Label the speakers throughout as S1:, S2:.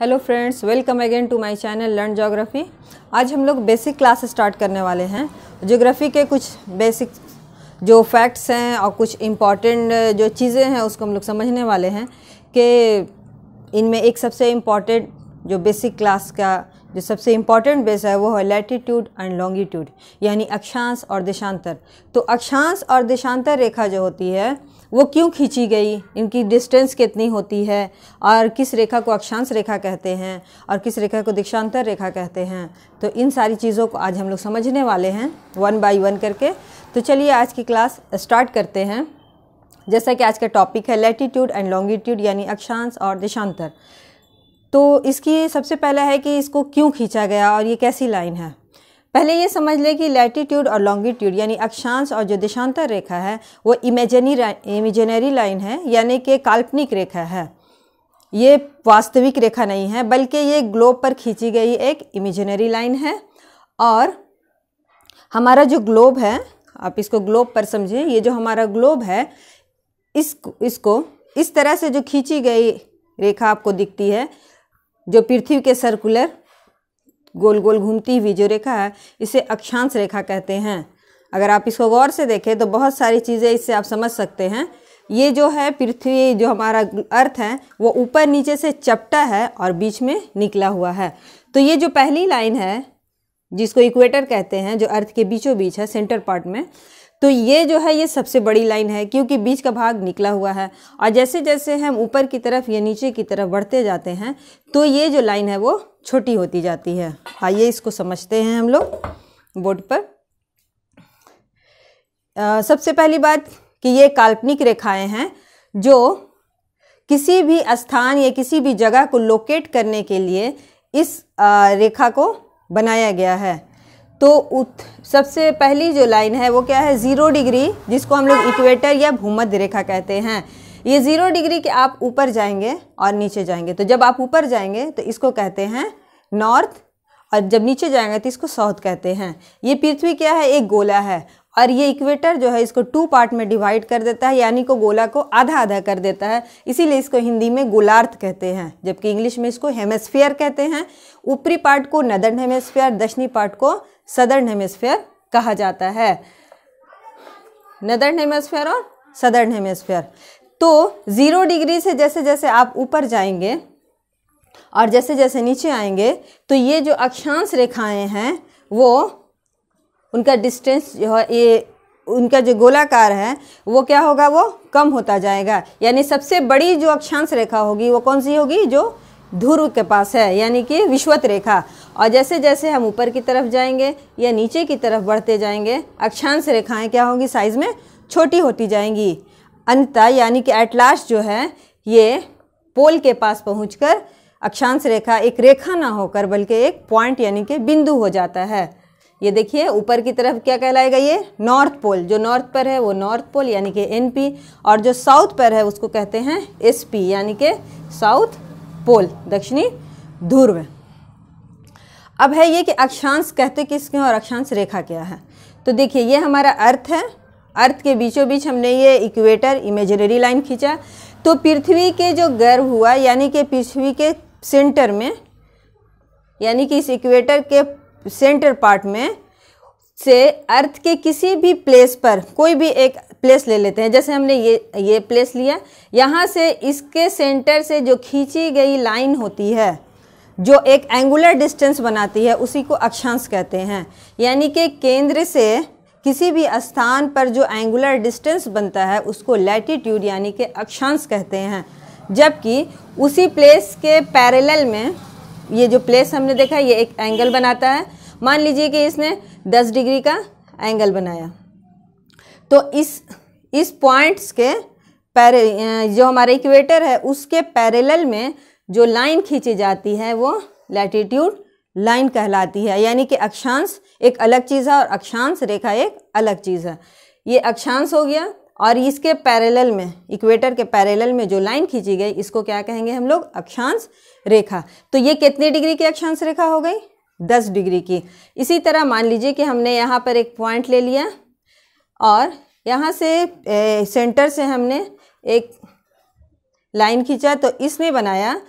S1: hello friends welcome again to my channel learn geography आज हम लोग बेसिक क्लास स्टार्ट करने वाले हैं जोग्राफ़ी के कुछ बेसिक जो फैक्ट्स हैं और कुछ इम्पॉर्टेंट जो चीज़ें हैं उसको हम लोग समझने वाले हैं कि इनमें एक सबसे इम्पॉर्टेंट जो बेसिक क्लास का जो सबसे इम्पॉर्टेंट बेस है वो है लैटीट्यूड एंड लॉन्गिट्यूड यानी अक्षांश और देशांतर तो अक्षांश और देशांतर रेखा जो होती है वो क्यों खींची गई इनकी डिस्टेंस कितनी होती है और किस रेखा को अक्षांश रेखा कहते हैं और किस रेखा को दीक्षांतर रेखा कहते हैं तो इन सारी चीज़ों को आज हम लोग समझने वाले हैं वन बाई वन करके तो चलिए आज की क्लास स्टार्ट करते हैं जैसा कि आज का टॉपिक है लैटीट्यूड एंड लॉन्गिट्यूड यानी अक्षांश और देशांतर तो इसकी सबसे पहला है कि इसको क्यों खींचा गया और ये कैसी लाइन है पहले ये समझ लें कि लैटीट्यूड और लॉन्गिट्यूड यानी अक्षांश और जो दिशांतर रेखा है वो इमेजनी इमेजनरी लाइन है यानी कि काल्पनिक रेखा है ये वास्तविक रेखा नहीं है बल्कि ये ग्लोब पर खींची गई एक इमेजनरी लाइन है और हमारा जो ग्लोब है आप इसको ग्लोब पर समझें ये जो हमारा ग्लोब है इस इसको इस तरह से जो खींची गई रेखा आपको दिखती है जो पृथ्वी के सर्कुलर गोल गोल घूमती हुई जो रेखा है इसे अक्षांश रेखा कहते हैं अगर आप इसको गौर से देखें तो बहुत सारी चीज़ें इससे आप समझ सकते हैं ये जो है पृथ्वी जो हमारा अर्थ है वो ऊपर नीचे से चपटा है और बीच में निकला हुआ है तो ये जो पहली लाइन है जिसको इक्वेटर कहते हैं जो अर्थ के बीचों बीच है सेंटर पार्ट में तो ये जो है ये सबसे बड़ी लाइन है क्योंकि बीच का भाग निकला हुआ है और जैसे जैसे हम ऊपर की तरफ या नीचे की तरफ बढ़ते जाते हैं तो ये जो लाइन है वो छोटी होती जाती है आइए इसको समझते हैं हम लोग बोर्ड पर आ, सबसे पहली बात कि ये काल्पनिक रेखाएं हैं जो किसी भी स्थान या किसी भी जगह को लोकेट करने के लिए इस आ, रेखा को बनाया गया है तो उत सबसे पहली जो लाइन है वो क्या है ज़ीरो डिग्री जिसको हम लोग इक्वेटर या भूमध्य रेखा कहते हैं ये ज़ीरो डिग्री के आप ऊपर जाएंगे और नीचे जाएंगे तो जब आप ऊपर जाएंगे तो इसको कहते हैं नॉर्थ और जब नीचे जाएंगे तो इसको साउथ कहते हैं ये पृथ्वी क्या है एक गोला है और ये इक्वेटर जो है इसको टू पार्ट में डिवाइड कर देता है यानी को गोला को आधा आधा कर देता है इसीलिए इसको हिंदी में गोलार्थ कहते हैं जबकि इंग्लिश में इसको हेमस्फेयर कहते हैं ऊपरी पार्ट को नदर्न हेमस्फेयर दक्षिणी पार्ट को सदर्न हेमस्फेयर कहा जाता है नदर्न हेमस्फेयर और सदर्न हेमस्फेयर तो ज़ीरो डिग्री से जैसे जैसे आप ऊपर जाएंगे और जैसे जैसे नीचे आएंगे तो ये जो अक्षांश रेखाएं हैं वो उनका डिस्टेंस जो है ये उनका जो गोलाकार है वो क्या होगा वो कम होता जाएगा यानी सबसे बड़ी जो अक्षांश रेखा होगी वो कौन सी होगी जो ध्रुव के पास है यानी कि विश्वत रेखा और जैसे जैसे हम ऊपर की तरफ जाएंगे या नीचे की तरफ बढ़ते जाएंगे अक्षांश रेखाएं क्या होंगी साइज़ में छोटी होती जाएंगी अंततः यानी कि एट लास्ट जो है ये पोल के पास पहुँच अक्षांश रेखा एक रेखा ना होकर बल्कि एक पॉइंट यानी कि बिंदु हो जाता है ये देखिए ऊपर की तरफ क्या कहलाएगा ये नॉर्थ पोल जो नॉर्थ पर है वो नॉर्थ पोल यानी कि एन और जो साउथ पर है उसको कहते हैं एस यानी कि साउथ पोल दक्षिणी ध्रुव अब है ये कि अक्षांश कहते किसके हैं और अक्षांश रेखा क्या है तो देखिए ये हमारा अर्थ है अर्थ के बीचों बीच हमने ये इक्वेटर इमेजनरी लाइन खींचा तो पृथ्वी के जो गर्व हुआ यानी कि पृथ्वी के सेंटर में यानी कि इस इक्वेटर के सेंटर पार्ट में से अर्थ के किसी भी प्लेस पर कोई भी एक प्लेस ले लेते हैं जैसे हमने ये ये प्लेस लिया यहाँ से इसके सेंटर से जो खींची गई लाइन होती है जो एक एंगुलर डिस्टेंस बनाती है उसी को अक्षांश कहते हैं यानी कि केंद्र से किसी भी स्थान पर जो एंगुलर डिस्टेंस बनता है उसको लैटिट्यूड यानी कि अक्षांश कहते हैं जबकि उसी प्लेस के पैरेलल में ये जो प्लेस हमने देखा ये एक एंगल बनाता है मान लीजिए कि इसने दस डिग्री का एंगल बनाया तो इस इस पॉइंट्स के पैर जो हमारा इक्वेटर है उसके पैरेलल में जो लाइन खींची जाती है वो लैटिट्यूड लाइन कहलाती है यानी कि अक्षांश एक अलग चीज़ है और अक्षांश रेखा एक अलग चीज़ है ये अक्षांश हो गया और इसके पैरेलल में इक्वेटर के पैरेलल में जो लाइन खींची गई इसको क्या कहेंगे हम लोग अक्षांश रेखा तो ये कितने डिग्री की अक्षांश रेखा हो गई दस डिग्री की इसी तरह मान लीजिए कि हमने यहाँ पर एक पॉइंट ले लिया और यहाँ से ए, सेंटर से हमने एक लाइन खींचा तो इसमें बनाया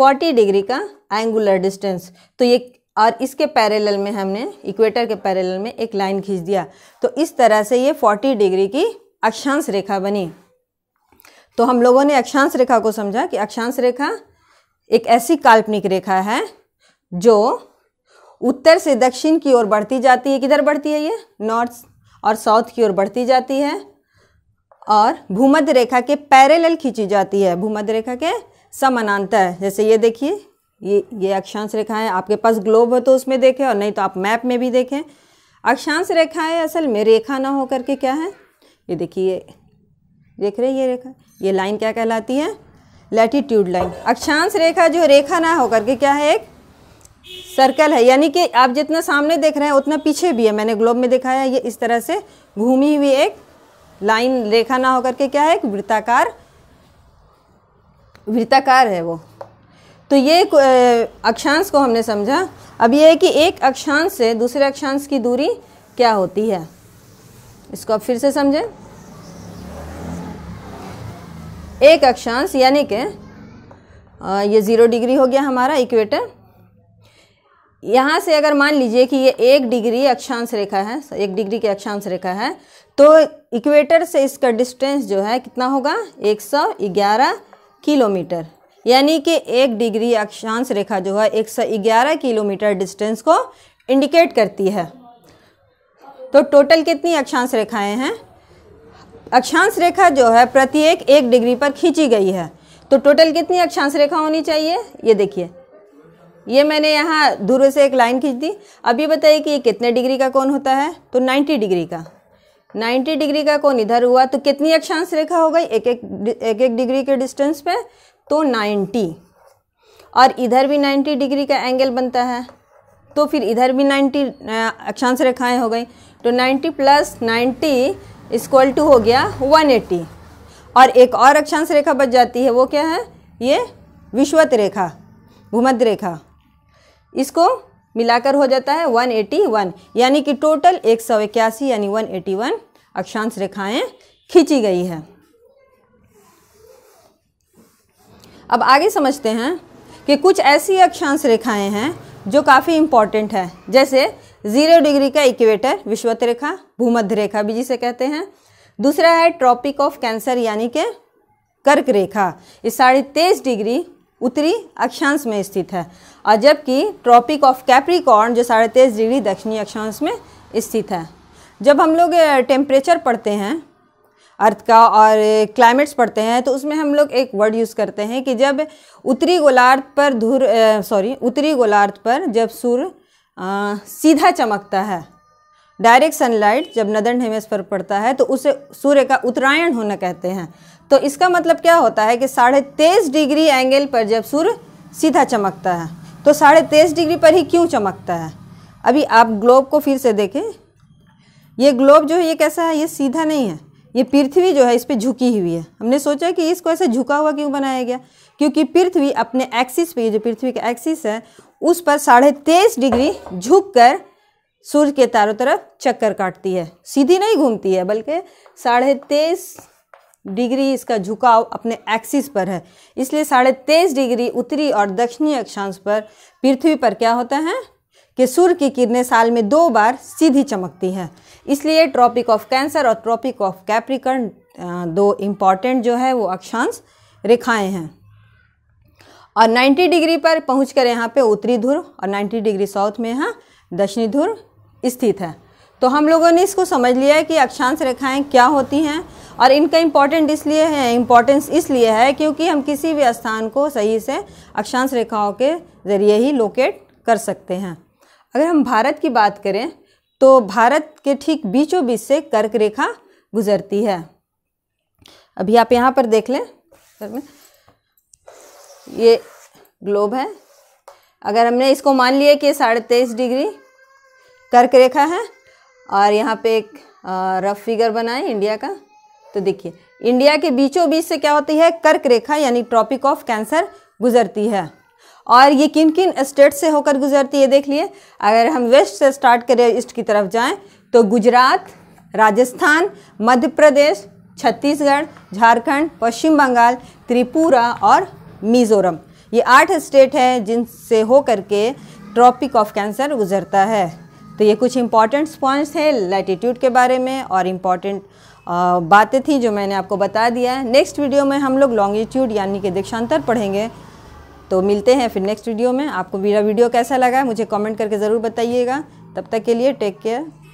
S1: 40 डिग्री का एंगुलर डिस्टेंस तो ये और इसके पैरेलल में हमने इक्वेटर के पैरेलल में एक लाइन खींच दिया तो इस तरह से ये 40 डिग्री की अक्षांश रेखा बनी तो हम लोगों ने अक्षांश रेखा को समझा कि अक्षांश रेखा एक ऐसी काल्पनिक रेखा है जो उत्तर से दक्षिण की ओर बढ़ती जाती है किधर बढ़ती है ये नॉर्थ और साउथ की ओर बढ़ती जाती है और भूमध्य रेखा के पैरेलल खींची जाती है भूमध्य रेखा के समानांतर जैसे ये देखिए ये ये अक्षांश रेखाएं आपके पास ग्लोब हो तो उसमें देखें और नहीं तो आप मैप में भी देखें अक्षांश रेखाएं असल में रेखा ना हो करके क्या है ये देखिए देख रहे हैं ये रेखा ये लाइन क्या कहलाती है लैटीट्यूड लाइन अक्षांश रेखा जो रेखा ना होकर के क्या है एक सर्कल है यानी कि आप जितना सामने देख रहे हैं उतना पीछे भी है मैंने ग्लोब में दिखाया ये इस तरह से घूमी हुई एक लाइन रेखा ना होकर के क्या है एक वृत्ताकार वृत्ताकार है वो तो ये अक्षांश को हमने समझा अब ये है कि एक अक्षांश से दूसरे अक्षांश की दूरी क्या होती है इसको आप फिर से समझें एक अक्षांश यानी कि ये ज़ीरो डिग्री हो गया हमारा इक्वेटर यहाँ से अगर मान लीजिए कि ये एक डिग्री अक्षांश रेखा है एक डिग्री की अक्षांश रेखा है तो इक्वेटर से इसका डिस्टेंस जो है कितना होगा 111 किलोमीटर यानी कि एक डिग्री अक्षांश रेखा जो है 111 किलोमीटर डिस्टेंस को इंडिकेट करती है तो टोटल कितनी अक्षांश रेखाएं हैं अक्षांश रेखा जो है प्रत्येक एक डिग्री पर खींची गई है तो टोटल कितनी अक्षांश रेखा होनी चाहिए ये देखिए ये मैंने यहाँ दूर से एक लाइन खींच दी अब ये बताइए कि ये कितने डिग्री का कौन होता है तो 90 डिग्री का 90 डिग्री का कौन इधर हुआ तो कितनी अक्षांश रेखा हो गई एक एक एक एक डिग्री के डिस्टेंस पे तो 90 और इधर भी 90 डिग्री का एंगल बनता है तो फिर इधर भी 90 अक्षांश रेखाएं हो गई तो 90 प्लस 90 इक्वल टू हो गया 180 और एक और अक्षांश रेखा बच जाती है वो क्या है ये विश्वत रेखा भूमध्य रेखा इसको मिलाकर हो जाता है 181 यानी कि टोटल एक यानी 181 अक्षांश रेखाएं खींची गई है अब आगे समझते हैं कि कुछ ऐसी अक्षांश रेखाएं हैं जो काफ़ी इम्पॉर्टेंट है जैसे ज़ीरो डिग्री का इक्वेटर विश्वत रेखा भूमध्य रेखा भी जिसे कहते हैं दूसरा है ट्रॉपिक ऑफ कैंसर यानी के कर्क रेखा इस साढ़े तेईस डिग्री उत्तरी अक्षांश में स्थित है और जबकि ट्रॉपिक ऑफ कैप्रिकॉर्न जो साढ़े तेईस डिग्री दक्षिणी अक्षांश में स्थित है जब हम लोग टेम्परेचर पढ़ते हैं अर्थ का और क्लाइमेट्स पढ़ते हैं तो उसमें हम लोग एक वर्ड यूज़ करते हैं कि जब उत्तरी गोलार्ध पर धुर सॉरी उत्तरी गोलार्ध पर जब सूर्य सीधा चमकता है डायरेक्ट सनलाइट जब नदन हेमेस पर पड़ता है तो उसे सूर्य का उत्तरायण होना कहते हैं तो इसका मतलब क्या होता है कि साढ़े तेईस डिग्री एंगल पर जब सूर्य सीधा चमकता है तो साढ़े तेईस डिग्री पर ही क्यों चमकता है अभी आप ग्लोब को फिर से देखें ये ग्लोब जो है ये कैसा है ये सीधा नहीं है ये पृथ्वी जो है इस पर झुकी हुई है हमने सोचा कि इसको ऐसे झुका हुआ क्यों बनाया गया क्योंकि पृथ्वी अपने एक्सिस पे जो पृथ्वी का एक्सिस है उस पर साढ़े तेईस डिग्री झुक कर सूर्य के तारों तरफ चक्कर काटती है सीधी नहीं घूमती है बल्कि साढ़े तेईस डिग्री इसका झुकाव अपने एक्सिस पर है इसलिए साढ़े तेईस डिग्री उत्तरी और दक्षिणी अक्षांश पर पृथ्वी पर क्या होता है कि सूर्य की किरणें साल में दो बार सीधी चमकती हैं इसलिए ट्रॉपिक ऑफ कैंसर और ट्रॉपिक ऑफ कैप्रिकन दो इम्पॉर्टेंट जो है वो अक्षांश रेखाएं हैं और 90 डिग्री पर पहुंचकर यहाँ पर उत्तरी ध्रुव और 90 डिग्री साउथ में यहाँ दक्षिणी ध्रुव स्थित है तो हम लोगों ने इसको समझ लिया है कि अक्षांश रेखाएं क्या होती हैं और इनका इम्पॉर्टेंट इसलिए है इम्पॉर्टेंस इसलिए है क्योंकि हम किसी भी स्थान को सही से अक्षांश रेखाओं के ज़रिए ही लोकेट कर सकते हैं अगर हम भारत की बात करें तो भारत के ठीक बीचों बीच से कर्क रेखा गुजरती है अभी आप यहाँ पर देख लें ये ग्लोब है अगर हमने इसको मान लिया कि साढ़े तेईस डिग्री कर्क रेखा है और यहाँ पे एक रफ फिगर बनाए इंडिया का तो देखिए इंडिया के बीचों बीच से क्या होती है कर्क रेखा यानी ट्रॉपिक ऑफ कैंसर गुजरती है और ये किन किन स्टेट से होकर गुजरती है देख लिए अगर हम वेस्ट से स्टार्ट करें ईस्ट की तरफ जाएं तो गुजरात राजस्थान मध्य प्रदेश छत्तीसगढ़ झारखंड पश्चिम बंगाल त्रिपुरा और मिज़ोरम ये आठ स्टेट हैं जिनसे होकर के ट्रॉपिक ऑफ कैंसर गुजरता है तो ये कुछ इम्पॉर्टेंट्स पॉइंट्स हैं लैटिट्यूड के बारे में और इम्पॉर्टेंट बातें थी जो मैंने आपको बता दिया है नेक्स्ट वीडियो में हम लोग लॉन्गिट्यूड यानी कि दीक्षांतर पढ़ेंगे तो मिलते हैं फिर नेक्स्ट वीडियो में आपको मेरा वीडियो कैसा लगा मुझे कमेंट करके ज़रूर बताइएगा तब तक के लिए टेक केयर